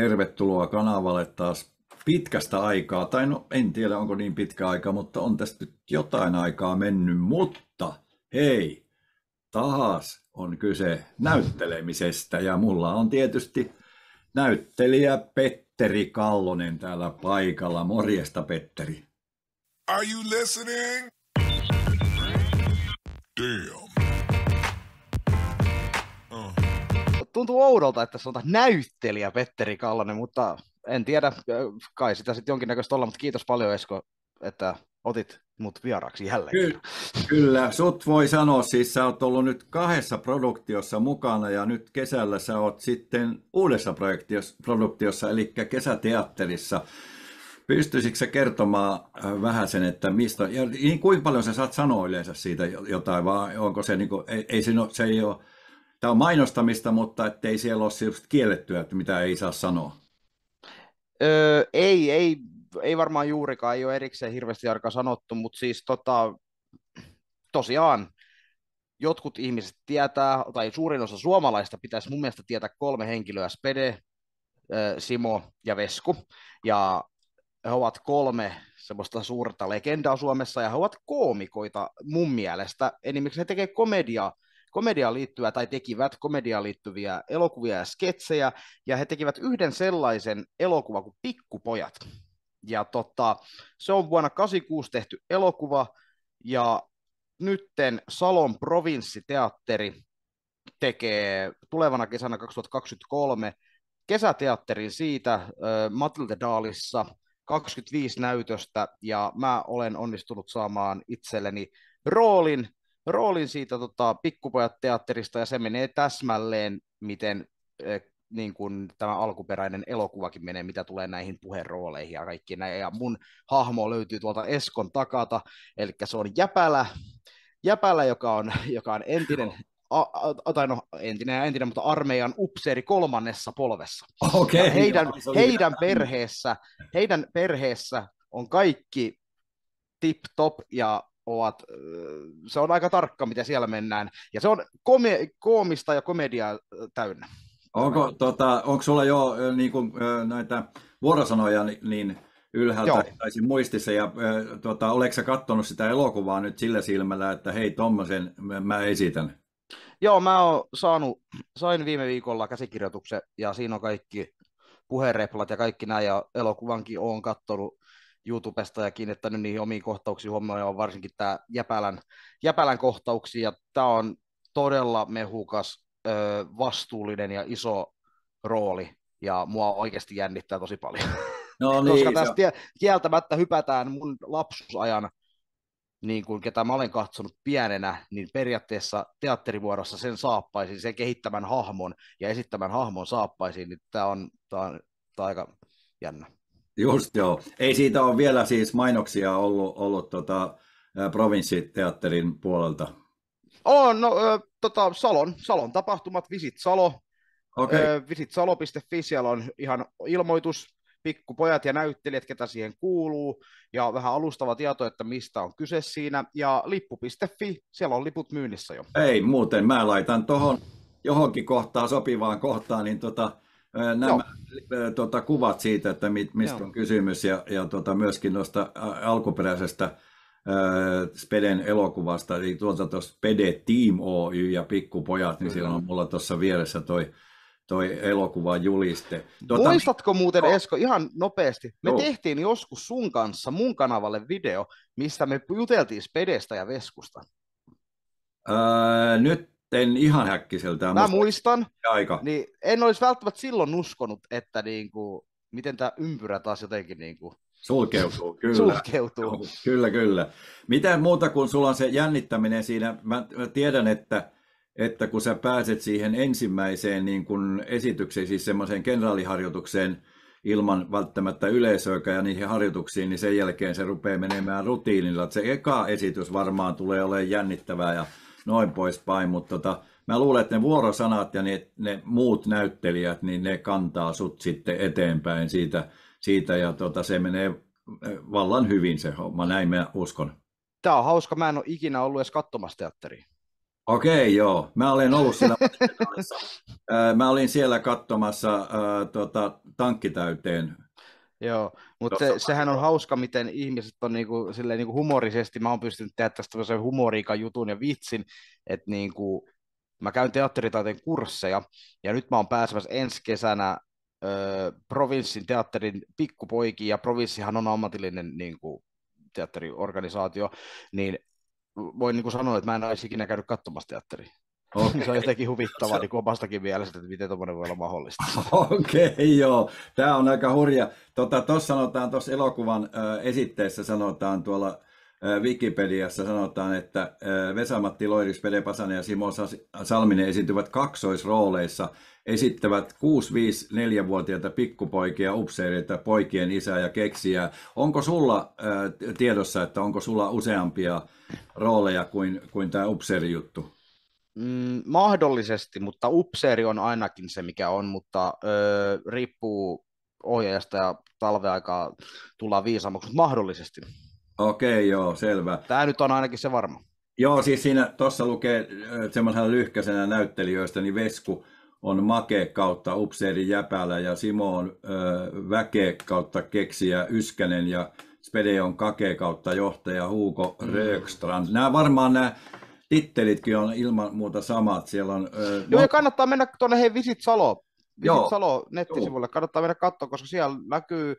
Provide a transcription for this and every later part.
Tervetuloa kanavalle taas pitkästä aikaa, tai no en tiedä onko niin pitkä aika, mutta on tästä nyt jotain aikaa mennyt, mutta hei, taas on kyse näyttelemisestä ja mulla on tietysti näyttelijä Petteri Kallonen täällä paikalla. Morjesta Petteri. Are you listening? Damn. tuntuu oudolta, että sanotaan näyttelijä Petteri Kallonen, mutta en tiedä, kai sitä sitten jonkinnäköistä olla, mutta kiitos paljon Esko, että otit mut vieraksi jälleen. Ky- kyllä, sut voi sanoa, siis sä oot ollut nyt kahdessa produktiossa mukana ja nyt kesällä sä oot sitten uudessa produktiossa, eli kesäteatterissa. Pystyisikö sä kertomaan äh, vähän sen, että mistä, ja niin kuin paljon sä saat sanoa yleensä siitä jotain, vaan onko se, niin kuin, ei, ei se, no, se ei ole tämä on mainostamista, mutta ettei siellä ole kiellettyä, että mitä ei saa sanoa. Öö, ei, ei, ei varmaan juurikaan, ei ole erikseen hirveästi arka sanottu, mutta siis tota, tosiaan jotkut ihmiset tietää, tai suurin osa suomalaista pitäisi mun mielestä tietää kolme henkilöä, Spede, Simo ja Vesku, ja he ovat kolme semmoista suurta legendaa Suomessa, ja he ovat koomikoita mun mielestä, enimmäkseen he tekevät komediaa, komediaan liittyvää tai tekivät komediaan liittyviä elokuvia ja sketsejä, ja he tekivät yhden sellaisen elokuvan kuin Pikkupojat. Ja tota, se on vuonna 86 tehty elokuva, ja nytten Salon provinssiteatteri tekee tulevana kesänä 2023 kesäteatterin siitä Matilde Daalissa 25 näytöstä, ja mä olen onnistunut saamaan itselleni roolin roolin siitä tota, pikkupojat teatterista ja se menee täsmälleen, miten e, niin kuin tämä alkuperäinen elokuvakin menee, mitä tulee näihin puherooleihin ja kaikki näin. Ja mun hahmo löytyy tuolta Eskon takata, eli se on Jäpälä, Jäpälä joka, on, joka on entinen, a, a, tai no entinen ja entinen, mutta armeijan upseeri kolmannessa polvessa. Okay, heidän, joo, heidän, perheessä, heidän perheessä on kaikki tip-top ja ovat, se on aika tarkka, mitä siellä mennään. Ja se on kome, koomista ja komediaa täynnä. Onko, tota, onko sulla jo niin kuin, näitä vuorosanoja niin ylhäältä Joo. taisin muistissa, ja tota, oletko sä katsonut sitä elokuvaa nyt sillä silmällä, että hei, tommosen mä esitän? Joo, mä oon saanut, sain viime viikolla käsikirjoituksen, ja siinä on kaikki puhereplat ja kaikki näin, ja elokuvankin oon kattonut YouTubesta ja kiinnittänyt niihin omiin kohtauksiin huomioon, on varsinkin tämä Jäpälän, Jäpälän kohtauksia. tämä on todella mehukas, vastuullinen ja iso rooli, ja mua oikeasti jännittää tosi paljon. No niin, Koska tästä on. kieltämättä hypätään mun lapsuusajan, niin kuin ketä mä olen katsonut pienenä, niin periaatteessa teatterivuorossa sen saappaisin, sen kehittämän hahmon ja esittämän hahmon saappaisin, niin tämä on, tää on, tää on aika jännä. Just joo. Ei siitä ole vielä siis mainoksia ollut, ollut tota, provinssiteatterin puolelta. On, no, ö, tota, Salon, Salon tapahtumat, Visit Salo. Okay. Ö, Visit Salo.fi, siellä on ihan ilmoitus, pikkupojat ja näyttelijät, ketä siihen kuuluu, ja vähän alustava tieto, että mistä on kyse siinä, ja lippu.fi, siellä on liput myynnissä jo. Ei muuten, mä laitan tuohon johonkin kohtaan, sopivaan kohtaan, niin tota, nämä Joo. tota, kuvat siitä, että mistä Joo. on kysymys ja, ja tota, myöskin noista alkuperäisestä äh, Speden elokuvasta, eli tuolta tuossa Spede Team Oy ja Pikkupojat, niin siellä on mulla tuossa vieressä toi, toi elokuva juliste. Tuota, Muistatko muuten, Esko, ihan nopeasti, me no. tehtiin joskus sun kanssa mun kanavalle video, mistä me juteltiin Spedestä ja Veskusta. Öö, nyt en ihan häkkiseltä. Mä muistan, aika. niin en olisi välttämättä silloin uskonut, että niin kuin, miten tämä ympyrä taas jotenkin niin kuin Sulkeutuu, kyllä. Sulkeutuu. Kyllä, kyllä. Mitä muuta kuin sulla on se jännittäminen siinä, mä, mä tiedän, että, että kun sä pääset siihen ensimmäiseen niin kun esitykseen, siis semmoiseen kenraaliharjoitukseen ilman välttämättä yleisöä ja niihin harjoituksiin, niin sen jälkeen se rupeaa menemään rutiinilla. se eka esitys varmaan tulee olemaan jännittävää ja noin poispäin, mutta tota, mä luulen, että ne vuorosanat ja ne, ne muut näyttelijät, niin ne kantaa sut sitten eteenpäin siitä, siitä ja tota, se menee eh, vallan hyvin se homma, näin mä uskon. Tämä on hauska, mä en ole ikinä ollut edes katsomassa teatteria. Okei, joo. Mä olen ollut siellä. Äh, mä olin siellä katsomassa äh, tota, tankkitäyteen Joo, mutta se, sehän on hauska, miten ihmiset on niinku, silleen, niinku humorisesti, mä oon pystynyt tehdä tästä tämmöisen humoriikan jutun ja vitsin, että niinku, mä käyn teatteritaiteen kursseja, ja nyt mä oon pääsemässä ensi kesänä ö, öö, provinssin teatterin pikkupoiki, ja provinssihan on ammatillinen niinku, teatteriorganisaatio, niin voin niinku sanoa, että mä en olisi ikinä käynyt katsomassa teatteria. Okay. Se on jotenkin huvittavaa niin omastakin mielestä, että miten tuommoinen voi olla mahdollista. Okei, okay, joo. Tämä on aika hurja. Tuossa tota, sanotaan, tuossa elokuvan äh, esitteessä sanotaan tuolla äh, Wikipediassa sanotaan, että äh, Vesamatti Loiris, Pede Pasanen ja Simo Salminen esiintyvät kaksoisrooleissa, esittävät 6-5-4-vuotiaita pikkupoikia, upseereita, poikien isää ja keksiä. Onko sulla äh, tiedossa, että onko sulla useampia rooleja kuin, kuin tämä upseerijuttu? juttu Mm, mahdollisesti, mutta upseeri on ainakin se, mikä on, mutta öö, riippuu ohjaajasta ja talveaikaa tullaan viisaammaksi, mutta mahdollisesti. Okei, okay, joo, selvä. Tämä nyt on ainakin se varma. Joo, siis siinä tuossa lukee semmoisena lyhkäisenä näyttelijöistä, niin Vesku on Make kautta Upseeri Jäpälä ja Simo on ö, Väke kautta Keksiä Yskänen ja Spede on Kake kautta johtaja Huuko mm. Rökstrand. Nämä varmaan nämä tittelitkin on ilman muuta samat. Siellä on, ö, Joo, no... ja kannattaa mennä tuonne hei Visit Salo, Visit Salo nettisivulle. Joo. Kannattaa mennä katsoa, koska siellä näkyy,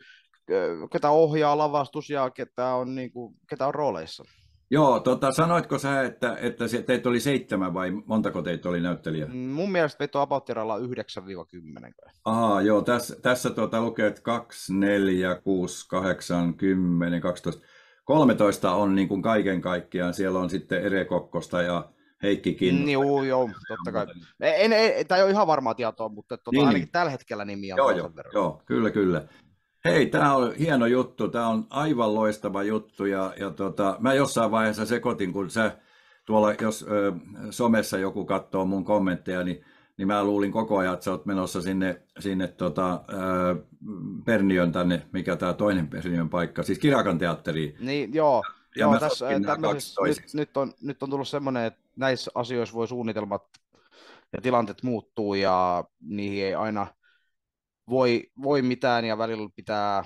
ketä ohjaa lavastus ja ketä on, niin kuin, ketä on rooleissa. Joo, tota, sanoitko sä, että, että teitä oli seitsemän vai montako teitä oli näyttelijä? Mm, mun mielestä meitä on about 9-10. Aha, joo, tässä, tässä tuota, lukee, että 2, 4, 6, 8, 10, 12. 13 on niin kuin kaiken kaikkiaan. Siellä on sitten Ere Kokkosta ja Heikki Kinnunen. Mm, joo, joo, totta kai. E, en, en, tämä ei ole ihan varmaa tietoa, mutta tuota, niin. ainakin niin. tällä hetkellä nimi on. Joo, joo, joo, kyllä, kyllä. Hei, tämä on hieno juttu, tämä on aivan loistava juttu ja, ja tota, mä jossain vaiheessa sekoitin, kun sä tuolla, jos ö, somessa joku katsoo mun kommentteja, niin niin mä luulin koko ajan, että sä oot menossa sinne, sinne tota, ää, Perniön tänne, mikä tämä toinen Perniön paikka, siis Kirakan teatteriin. Niin, joo. Ja joo, tässä, nyt, nyt, on, nyt on tullut semmoinen, että näissä asioissa voi suunnitelmat ja tilanteet muuttuu ja niihin ei aina voi, voi mitään ja välillä pitää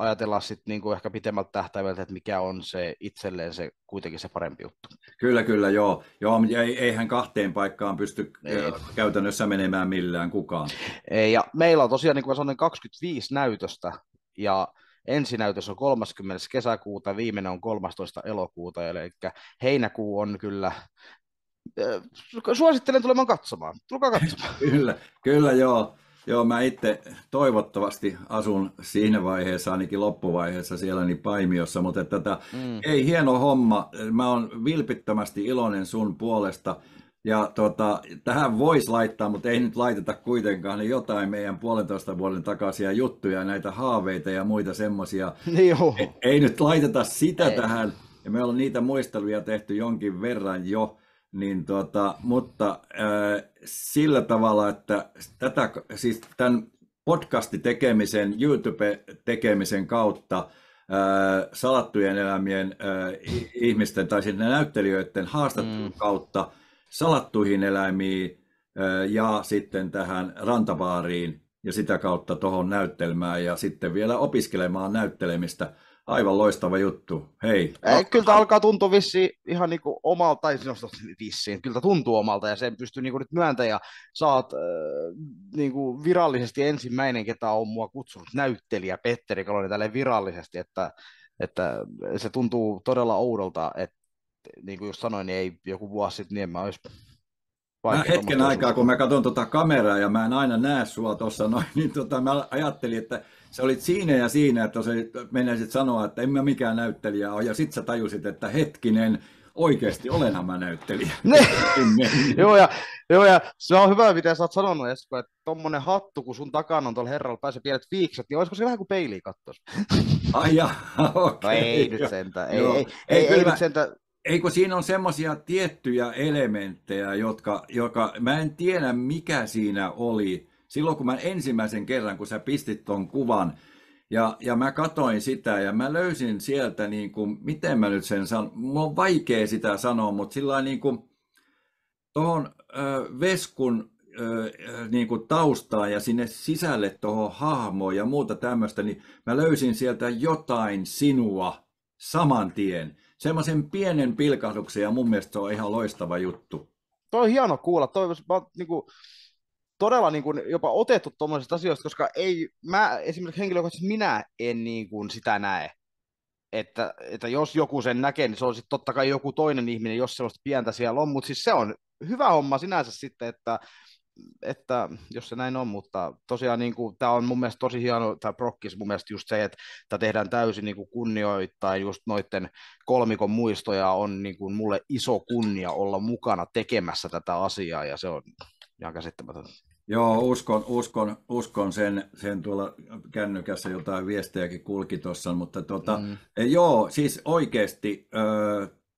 ajatella sitten niinku ehkä pitemmältä tähtäimeltä, että mikä on se itselleen se kuitenkin se parempi juttu. Kyllä, kyllä, joo. joo eihän kahteen paikkaan pysty Ei. käytännössä menemään millään kukaan. Ei, ja meillä on tosiaan niin kuin 25 näytöstä, ja ensinäytös on 30. kesäkuuta, viimeinen on 13. elokuuta, eli heinäkuu on kyllä suosittelen tulemaan katsomaan. Tulkaa katsomaan. kyllä, kyllä joo. Joo, mä itse toivottavasti asun siinä vaiheessa, ainakin loppuvaiheessa siellä niin Paimiossa, mutta tätä, mm. ei hieno homma. Mä oon vilpittömästi iloinen sun puolesta. Ja tota, tähän voisi laittaa, mutta ei nyt laiteta kuitenkaan niin jotain meidän puolentoista vuoden takaisia juttuja, näitä haaveita ja muita semmoisia. Niin ei, ei nyt laiteta sitä ei. tähän. Ja me ollaan niitä muisteluja tehty jonkin verran jo. Niin tuota, mutta äh, sillä tavalla, että tätä, siis tämän podcast-tekemisen, YouTube-tekemisen kautta äh, salattujen elämien äh, ihmisten tai sitten näyttelijöiden haastattelun mm. kautta salattuihin eläimiin äh, ja sitten tähän rantavaariin ja sitä kautta tuohon näyttelmään ja sitten vielä opiskelemaan näyttelemistä – Aivan loistava juttu. Hei. Ei, kyllä tämä alkaa tuntua vissiin ihan niin kuin omalta, tai sinusta siis no, vissiin, kyllä tuntuu omalta ja sen pystyy niin kuin nyt myöntä ja saat äh, niin kuin virallisesti ensimmäinen, ketä on mua kutsunut näyttelijä Petteri Kalonen tälle virallisesti, että, että se tuntuu todella oudolta, että niin kuin just sanoin, niin ei joku vuosi sitten, niin en mä olisi Mä hetken aikaa, kun mä katson tuota kameraa ja mä en aina näe sua tuossa noin, niin tota, mä ajattelin, että sä olit siinä ja siinä, että sä menisit sanoa, että en mä mikään näyttelijä ole, ja sit sä tajusit, että hetkinen, oikeasti olenhan mä näyttelijä. Niin. joo, ja, joo, ja se on hyvä, mitä sä oot sanonut, Esko, että tommonen hattu, kun sun takana on tuolla herralla päässä pienet viikset, niin olisiko se vähän kuin peili kattos? Ai ja, okay, no ei nyt sentään, ei, joo. ei, ei, ei, ei nyt sentään. Eikö siinä on semmoisia tiettyjä elementtejä, jotka, joka, mä en tiedä mikä siinä oli, silloin kun mä ensimmäisen kerran, kun sä pistit ton kuvan, ja, ja mä katoin sitä ja mä löysin sieltä, niin kuin, miten mä nyt sen sanon, mulla on vaikea sitä sanoa, mutta sillä niin kuin tuohon Veskun ö, niin kuin taustaa ja sinne sisälle tuohon hahmoon ja muuta tämmöistä, niin mä löysin sieltä jotain sinua saman tien. Semmoisen pienen pilkahduksen ja mun mielestä se on ihan loistava juttu. Toi on hieno kuulla. Toi, mä, niin kuin, todella niin kuin jopa otettu tuommoisista asioista, koska ei, mä esimerkiksi henkilökohtaisesti minä en niin kuin sitä näe. Että, että jos joku sen näkee, niin se on sitten totta kai joku toinen ihminen, jos sellaista pientä siellä on, mutta siis se on hyvä homma sinänsä sitten, että, että jos se näin on, mutta tosiaan niin kuin, tämä on mun mielestä tosi hieno, tämä prokkis mun mielestä just se, että tämä tehdään täysin niin kuin kunnioittain just noiden kolmikon muistoja on niin kuin mulle iso kunnia olla mukana tekemässä tätä asiaa ja se on ihan käsittämätöntä. Joo, uskon, uskon, uskon sen, sen tuolla kännykässä jotain viestejäkin kulki tuossa, mutta tota, mm. E, joo, siis oikeasti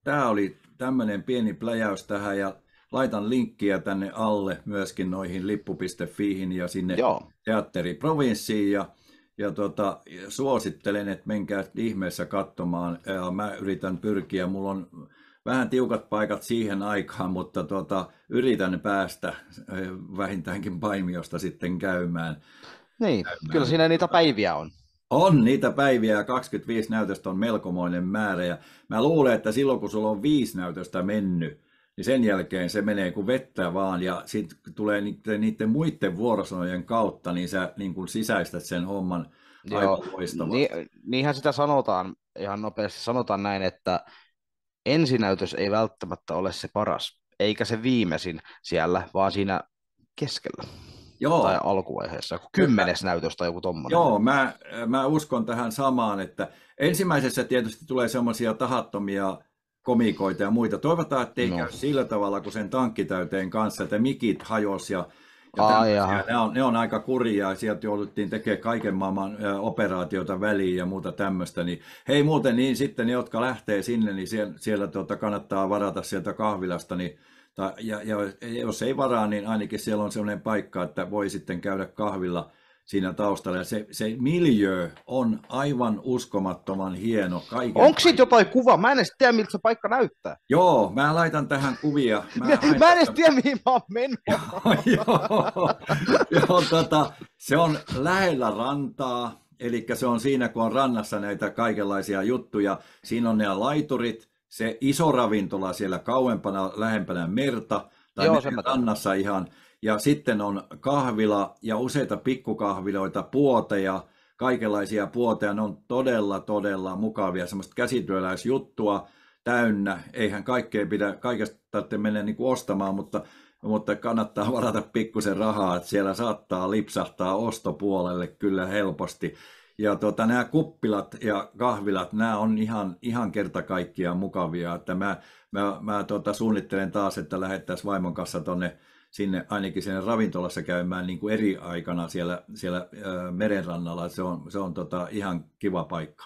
tämä oli tämmöinen pieni pläjäys tähän ja laitan linkkiä tänne alle myöskin noihin lippu.fiihin ja sinne joo. teatteriprovinssiin ja, ja tota, suosittelen, että menkää ihmeessä katsomaan. ja mä yritän pyrkiä, mulla on vähän tiukat paikat siihen aikaan, mutta tuota, yritän päästä eh, vähintäänkin paimiosta sitten käymään. Niin, käymään. kyllä siinä niitä päiviä on. On niitä päiviä ja 25 näytöstä on melkomoinen määrä ja mä luulen, että silloin kun sulla on viisi näytöstä mennyt, niin sen jälkeen se menee kuin vettä vaan ja sitten tulee niiden, niiden muiden vuorosanojen kautta, niin sä niin kun sisäistät sen homman Joo, aivan loistavasti. Ni, niinhän sitä sanotaan, ihan nopeasti sanotaan näin, että ensinäytös ei välttämättä ole se paras, eikä se viimeisin siellä, vaan siinä keskellä. Joo. Tai alkuvaiheessa, joku kymmenes näytös tai joku tommonen. Joo, mä, mä uskon tähän samaan, että ensimmäisessä tietysti tulee semmoisia tahattomia komikoita ja muita. Toivotaan, että ei no. käy sillä tavalla, kuin sen tankkitäyteen kanssa, että mikit hajos ja ja ne, on, ne on aika kurjaa sieltä jouduttiin tekemään kaiken maailman operaatiota väliin ja muuta tämmöistä. Niin, hei muuten niin sitten ne, jotka lähtee sinne, niin siellä, siellä tuota, kannattaa varata sieltä kahvilasta, niin tai, ja, ja jos ei varaa, niin ainakin siellä on sellainen paikka, että voi sitten käydä kahvilla – siinä taustalla. Ja se, se miljö on aivan uskomattoman hieno. Kaiken Onko siitä jotain kuva? Mä en edes tiedä, miltä se paikka näyttää. Joo, mä laitan tähän kuvia. Mä, mä en edes tiedä, mihin mä oon mennyt. joo, joo tota, se on lähellä rantaa, eli se on siinä, kun on rannassa näitä kaikenlaisia juttuja. Siinä on ne laiturit, se iso ravintola siellä kauempana, lähempänä merta, tai Joo, rannassa ihan, ja sitten on kahvila ja useita pikkukahviloita, puoteja, kaikenlaisia puoteja. Ne on todella, todella mukavia, semmoista käsityöläisjuttua täynnä. Eihän kaikkea pidä, kaikesta tarvitse mennä niin kuin ostamaan, mutta, mutta kannattaa varata pikkusen rahaa, että siellä saattaa lipsahtaa ostopuolelle kyllä helposti. Ja tuota nämä kuppilat ja kahvilat, nämä on ihan, ihan kerta kaikkiaan mukavia. Että mä, mä, mä tuota suunnittelen taas, että lähettäisiin vaimon kanssa tuonne sinne ainakin sinne ravintolassa käymään niin kuin eri aikana siellä, siellä merenrannalla. Se on, se on tota, ihan kiva paikka.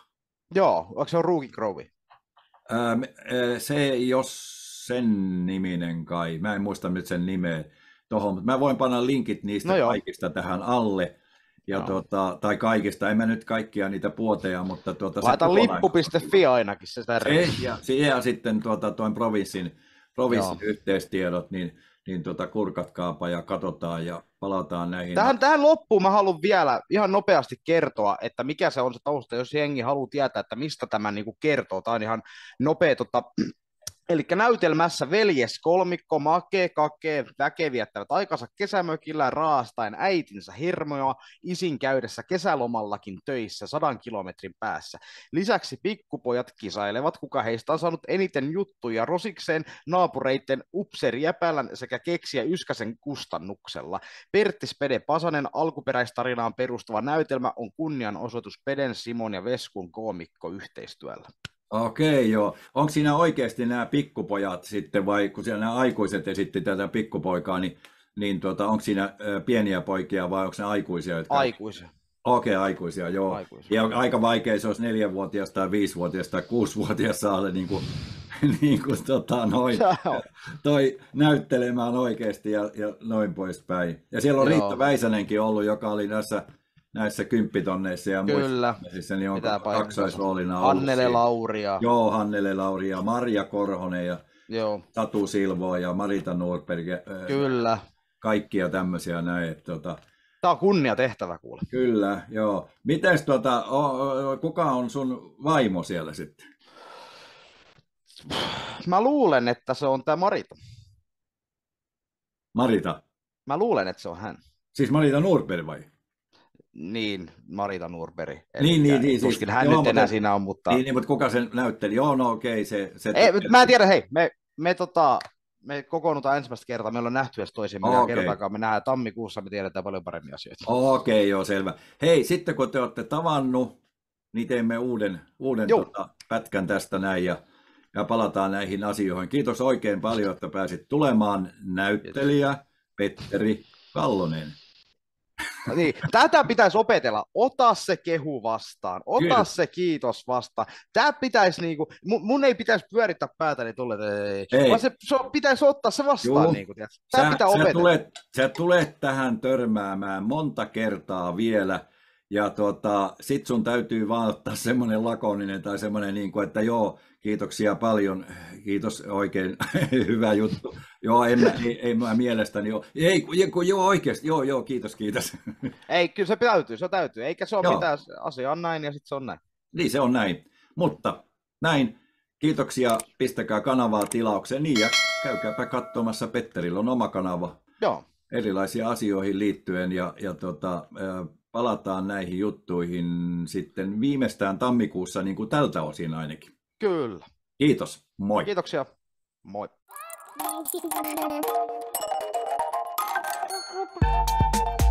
Joo, onko se on Ruukikroovi? se ei ole sen niminen kai. Mä en muista nyt sen nimeä tuohon, mutta mä voin panna linkit niistä no kaikista tähän alle. Ja no. tuota, tai kaikista, en mä nyt kaikkia niitä puoteja, mutta... Tuota, Laita lippu.fi ainakin se tärkeä. Eh, ja, ja sitten tuota, tuon provinssin, provinssin yhteistiedot, niin niin tota, kurkatkaapa ja katsotaan ja palataan näihin. Tähän, tähän loppuun mä haluan vielä ihan nopeasti kertoa, että mikä se on se tausta, jos jengi haluaa tietää, että mistä tämä niin kuin kertoo. Tämä on ihan nopea tota, Eli näytelmässä veljes kolmikko, make, kake, väke viettävät aikansa kesämökillä raastain äitinsä hirmoja, isin käydessä kesälomallakin töissä sadan kilometrin päässä. Lisäksi pikkupojat kisailevat, kuka heistä on saanut eniten juttuja rosikseen naapureiden Upseri Jäpälän sekä keksiä Yskäsen kustannuksella. Pertti Spede Pasanen alkuperäistarinaan perustuva näytelmä on kunnianosoitus Peden, Simon ja Veskun koomikko yhteistyöllä. Okei, okay, joo. Onko siinä oikeasti nämä pikkupojat sitten, vai kun siellä nämä aikuiset esitti tätä pikkupoikaa, niin, niin tuota, onko siinä pieniä poikia vai onko ne aikuisia? Jotka... Aikuisia. Okei, okay, aikuisia, joo. Aikuisia. Ja aika vaikea se olisi neljänvuotias tai viisivuotias tai kuusivuotias saada niin kuin, niin kuin, tota, noin, toi näyttelemään oikeasti ja, ja noin poispäin. Ja siellä on joo. Riitta Väisänenkin ollut, joka oli näissä näissä kymppitonneissa ja Kyllä. muissa, niin on kaksaisroolina Hannele siinä. Lauria. Joo, Hannele Lauria, Marja Korhonen ja Joo. Tatu Silvoa ja Marita Nordberg. Äh, Kyllä. Kaikkia tämmöisiä näin. Että, tota, Tämä on kunnia tehtävä kuule. Kyllä, joo. Mites tota, kuka on sun vaimo siellä sitten? Mä luulen, että se on tämä Marita. Marita? Mä luulen, että se on hän. Siis Marita Nurberg vai? Niin, Marita Nurperi. niin, niin, niin, siis tuskin siis, hän joo, nyt enää mutta, siinä on, mutta... Niin, niin, mutta kuka sen näytteli? Joo, no okei, okay, se... se ei, te... mä en tiedä, hei, me, me, tota, me kokoonnutaan ensimmäistä kertaa, meillä on nähty edes toisiamme okay. kertaakaan, me nähdään tammikuussa, me tiedetään paljon paremmin asioita. Okei, okay, joo, selvä. Hei, sitten kun te olette tavannut, niin teemme uuden, uuden tota, pätkän tästä näin ja, ja palataan näihin asioihin. Kiitos oikein paljon, että pääsit tulemaan näyttelijä Petteri Kallonen. Niin, tätä pitäisi opetella. Ota se kehu vastaan, ota Kyllä. se kiitos vastaan. Tämä pitäisi niinku, mun, mun ei pitäisi pyörittää päätäni niin tulle, ei, ei. vaan se, se pitäisi ottaa se vastaan. Niinku, Tämä sä, pitää sä opetella. Tulet, sä tulet tähän törmäämään monta kertaa vielä – ja tuota, sit sun täytyy vaan ottaa semmoinen lakoninen tai semmoinen, niin kuin, että joo, kiitoksia paljon, kiitos, oikein hyvä juttu. Joo, en mä, ei, ei mä mielestäni ole. Ei, kun, joo, oikeasti, joo, joo, kiitos, kiitos. Ei, kyllä se täytyy, se täytyy. Eikä se ole mitään, asia on näin ja sitten se on näin. Niin, se on näin. Mutta näin, kiitoksia, pistäkää kanavaa tilaukseen niin ja käykääpä katsomassa, Petterillä on oma kanava. Joo. Erilaisia asioihin liittyen ja, ja tota, palataan näihin juttuihin sitten viimeistään tammikuussa niin kuin tältä osin ainakin. Kyllä. Kiitos, moi. Kiitoksia, moi. Thank you.